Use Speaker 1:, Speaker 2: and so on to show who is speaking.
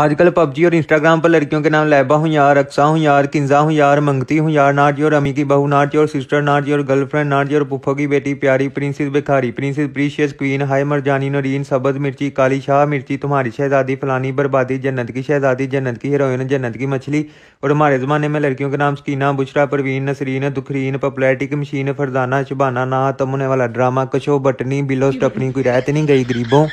Speaker 1: आजकल पबजी और इंस्टाग्राम पर लड़कियों के नाम लैबा हूँ यार अक्सा हूँ यार किंजा हूँ यार मंगती हूँ यार नाट और अमी की बहू नाट और सिस्टर नाट और गर्लफ्रेंड नाट और पुफो की बेटी प्यारी प्रिंसेस बेखारी प्रिंसेस प्रीशियस क्वीन हाय मरजानी नरीन सबज मिर्ची काली शाह मिर्ची तुम्हारी शहजादी फलानी बर्बादी जन्नत की शहजादी जन्नत की हीरोइन जन्नत की मछली और हमारे ज़माने में लड़कियों के नाम स्कीना बुशरा परवीन नसरीन दुखरीन पपलेटिक मशीन फरजाना शबाना ना तमने वाला ड्रामा कशो बटनी बिलो स्टपनी कोई रहत नहीं गई गरीबों